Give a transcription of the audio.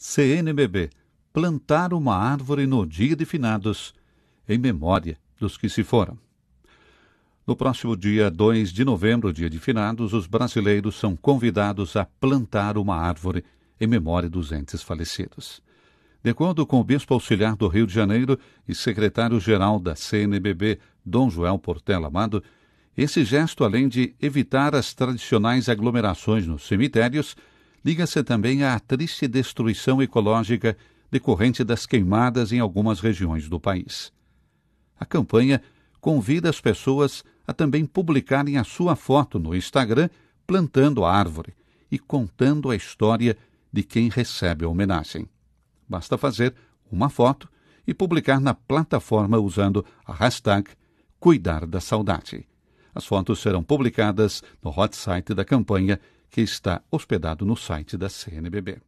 CNBB Plantar uma árvore no dia de finados, em memória dos que se foram. No próximo dia 2 de novembro, dia de finados, os brasileiros são convidados a plantar uma árvore em memória dos entes falecidos. De acordo com o bispo auxiliar do Rio de Janeiro e secretário-geral da CNBB, Dom Joel Portela Amado, esse gesto, além de evitar as tradicionais aglomerações nos cemitérios, liga-se também à triste destruição ecológica decorrente das queimadas em algumas regiões do país. A campanha convida as pessoas a também publicarem a sua foto no Instagram plantando a árvore e contando a história de quem recebe a homenagem. Basta fazer uma foto e publicar na plataforma usando a hashtag Cuidar da Saudade. As fotos serão publicadas no hot site da campanha que está hospedado no site da CNBB.